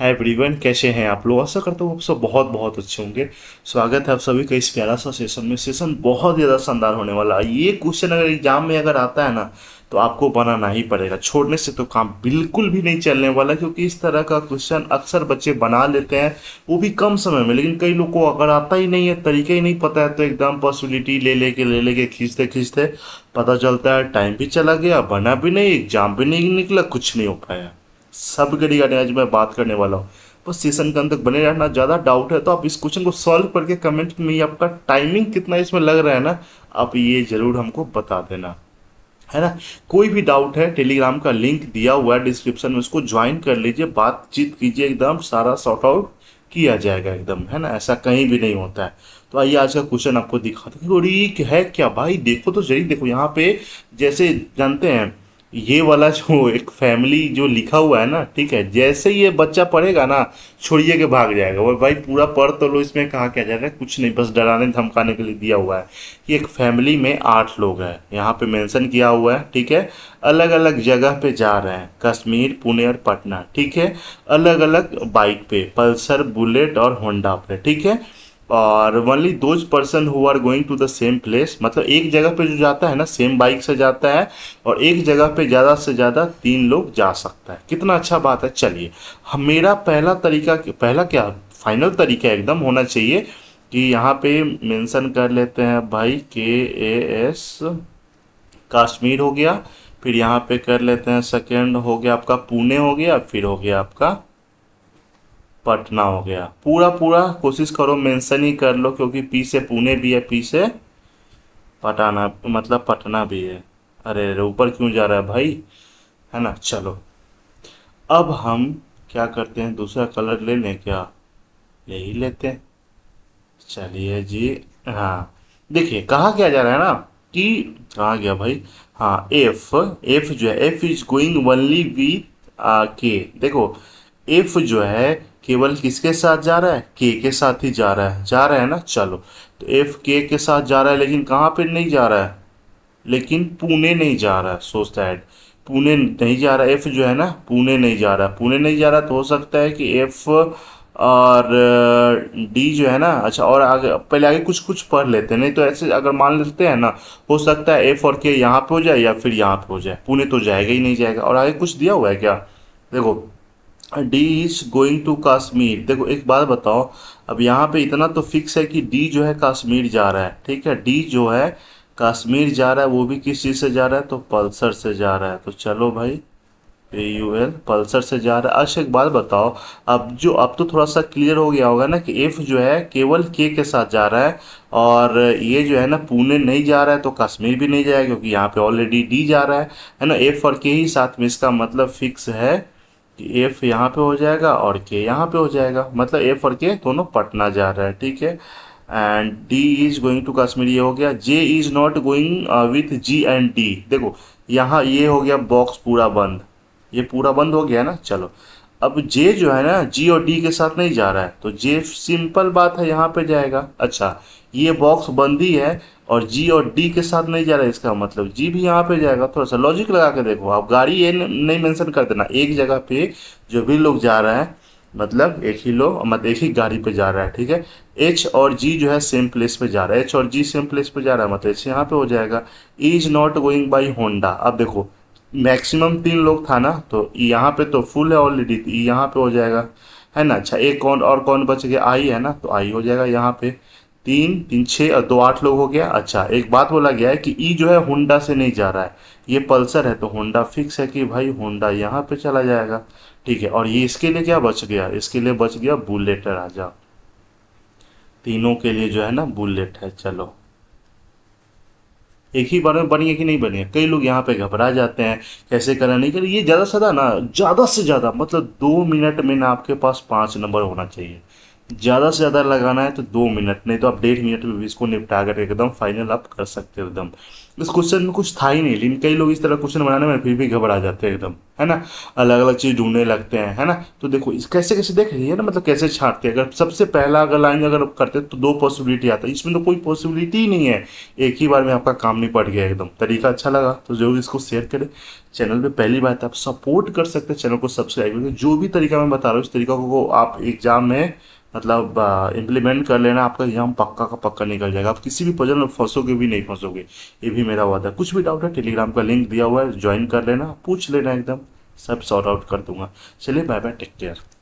hi everyone कैसे हैं आप लोग आशा करता हूँ आप सब बहुत बहुत अच्छे होंगे स्वागत है आप सभी का इस प्यारा सा सेशन में सेशन बहुत ज़्यादा शानदार होने वाला है ये क्वेश्चन अगर एग्जाम में अगर आता है ना तो आपको बनाना ही पड़ेगा छोड़ने से तो काम बिल्कुल भी नहीं चलने वाला क्योंकि इस तरह का क्वेश्चन अक्सर बच्चे बना लेते हैं वो भी कम समय में लेकिन कई लोग को अगर आता ही नहीं है तरीका ही नहीं पता है तो एकदम पॉसिबिलिटी ले लेके ले लेके खींचते खींचते पता चलता है टाइम भी चला गया बना भी नहीं एग्जाम भी नहीं निकला कुछ नहीं हो पाया सब के रिगार्डिंग आज मैं बात करने वाला हूँ बस तो सेशन के अंदर बने रहना ज़्यादा डाउट है तो आप इस क्वेश्चन को सॉल्व करके कमेंट में आपका टाइमिंग कितना इसमें लग रहा है ना आप ये ज़रूर हमको बता देना है ना कोई भी डाउट है टेलीग्राम का लिंक दिया हुआ है डिस्क्रिप्शन में उसको ज्वाइन कर लीजिए बातचीत कीजिए एकदम सारा सॉर्ट आउट किया जाएगा एकदम है ना ऐसा कहीं भी नहीं होता है तो आइए आज का क्वेश्चन आपको दिखाते हैं है क्या भाई देखो तो जरिए देखो यहाँ पे जैसे जानते हैं ये वाला जो एक फैमिली जो लिखा हुआ है ना ठीक है जैसे ये बच्चा पढ़ेगा ना छोड़िए के भाग जाएगा वो भाई पूरा पढ़ तो लो इसमें कहा क्या जाएगा कुछ नहीं बस डराने धमकाने के लिए दिया हुआ है कि एक फैमिली में आठ लोग हैं यहाँ पे मेंशन किया हुआ है ठीक है अलग अलग जगह पे जा रहे हैं कश्मीर पुणे और पटना ठीक है अलग अलग बाइक पे पल्सर बुलेट और होंडा पे ठीक है और only those person who are going to the same place मतलब एक जगह पे जो जाता है ना सेम बाइक से जाता है और एक जगह पे ज़्यादा से ज़्यादा तीन लोग जा सकता है कितना अच्छा बात है चलिए मेरा पहला तरीका पहला क्या फाइनल तरीका एकदम होना चाहिए कि यहाँ पे मेंशन कर लेते हैं भाई के ए एस कश्मीर हो गया फिर यहाँ पे कर लेते हैं सेकेंड हो गया आपका पुणे हो गया फिर हो गया आपका पटना हो गया पूरा पूरा कोशिश करो मेंशन ही कर लो क्योंकि पी से पुणे भी है पी से पटाना मतलब पटना भी है अरे अरे ऊपर क्यों जा रहा है भाई है ना चलो अब हम क्या करते हैं दूसरा कलर ले लें क्या यही लेते हैं चलिए जी हाँ देखिए कहा क्या जा रहा है ना कि कहा गया भाई हाँ एफ एफ जो है F is going only with K देखो इफ जो है केवल किसके साथ जा रहा है के के साथ ही जा रहा है जा रहा है ना चलो तो एफ के के साथ जा रहा है लेकिन कहाँ पे नहीं जा रहा है लेकिन पुणे नहीं जा रहा है सोचता है पुणे नहीं जा रहा एफ जो है ना पुणे नहीं जा रहा पुणे नहीं जा रहा तो हो सकता है कि एफ और डी जो है ना अच्छा और आगे पहले आगे कुछ कुछ पढ़ लेते हैं नहीं तो ऐसे अगर मान लेते हैं ना हो सकता है एफ और के यहाँ पे हो जाए या फिर यहाँ पे हो जाए पुणे तो जाएगा ही नहीं जाएगा और आगे कुछ दिया हुआ है क्या देखो D is going to Kashmir देखो एक बात बताओ अब यहाँ पे इतना तो फिक्स है कि डी जो है काश्मीर जा रहा है ठीक है डी जो है काश्मीर जा रहा है वो भी किस चीज़ से जा रहा है तो पल्सर से जा रहा है तो चलो भाई ए यू एल पल्सर से जा रहा है अच्छा एक बात बताओ अब जो अब तो थोड़ा सा क्लियर हो गया होगा ना कि एफ जो है केवल के के साथ जा रहा है और ये जो है ना पुणे नहीं जा रहा है तो कश्मीर भी नहीं जाएगा क्योंकि यहाँ पे ऑलरेडी डी जा रहा है है ना एफ और के ही साथ में इसका मतलब फिक्स है एफ यहाँ पे हो जाएगा और के यहाँ पे हो जाएगा मतलब एफ और के दोनों पटना जा रहा है ठीक है and D is going to Kashmir ये हो गया J is not going with G and D देखो यहाँ ये हो गया बॉक्स पूरा बंद ये पूरा बंद हो गया ना चलो अब जे जो है ना जी और डी के साथ नहीं जा रहा है तो जे सिंपल बात है यहाँ पे जाएगा अच्छा ये बॉक्स बंद ही है और जी और डी के साथ नहीं जा रहा है इसका मतलब जी भी यहाँ पे जाएगा थोड़ा सा लॉजिक लगा के देखो आप गाड़ी ये नहीं मेंशन कर देना एक जगह पे जो भी लोग जा रहे हैं मतलब एक ही लोग मतलब एक ही गाड़ी पे जा रहा है ठीक है एच और जी जो है सेम प्लेस पे जा रहा है एच और जी सेम प्लेस पे जा रहा है मतलब एच यहाँ पे हो जाएगा E is not going by Honda अब देखो मैक्सिमम तीन लोग था ना तो यहाँ पे तो फुल है ऑलरेडी तो यहाँ पे हो जाएगा है ना अच्छा एक कौन और कौन बच गया आई है ना तो आई हो जाएगा यहाँ पे तीन तीन छः दो आठ लोग हो गया अच्छा एक बात बोला गया है कि ई जो है होंडा से नहीं जा रहा है ये पल्सर है तो होंडा फिक्स है कि भाई होंडा यहाँ पे चला जाएगा ठीक है और ये इसके लिए क्या बच गया इसके लिए बच गया बुलेट राजा तीनों के लिए जो है ना बुलेट है चलो एक ही बार में बनिए कि नहीं बनिए कई लोग यहाँ पे घबरा जाते हैं कैसे करें नहीं करें ये ज़्यादा से ज़्यादा ना ज़्यादा से ज़्यादा मतलब दो मिनट में ना आपके पास पाँच नंबर होना चाहिए ज़्यादा से ज़्यादा लगाना है तो दो मिनट नहीं तो आप डेढ़ मिनट में भी इसको निपटा कर एकदम फाइनल आप कर सकते हो एकदम इस क्वेश्चन में कुछ था ही नहीं लेकिन कई लोग इस तरह क्वेश्चन बनाने में फिर भी घबरा जाते हैं एकदम है ना अलग अलग चीज़ ढूंढने लगते हैं है ना तो देखो इस कैसे कैसे देख रही है ना मतलब कैसे छाटते हैं अगर सबसे पहला अगर लाइन अगर करते तो दो पॉसिबिलिटी आता है इसमें तो कोई पॉसिबिलिटी ही नहीं है एक ही बार में आपका काम नहीं पड़ गया एकदम तरीका अच्छा लगा तो जरूर इसको शेयर करें चैनल पर पहली बात आप सपोर्ट कर सकते हैं चैनल को सब्सक्राइब करके जो भी तरीका मैं बता रहा हूँ इस तरीका को आप एग्जाम में मतलब इम्प्लीमेंट कर लेना आपका एग्जाम पक्का का पक्का निकल जाएगा आप किसी भी पजल में फंसोगे भी नहीं फंसोगे ये भी मेरा वादा कुछ भी डाउट है टेलीग्राम का लिंक दिया हुआ है ज्वाइन कर लेना पूछ लेना एकदम सब सॉर्ट आउट कर दूंगा चलिए बाय बाय टेक केयर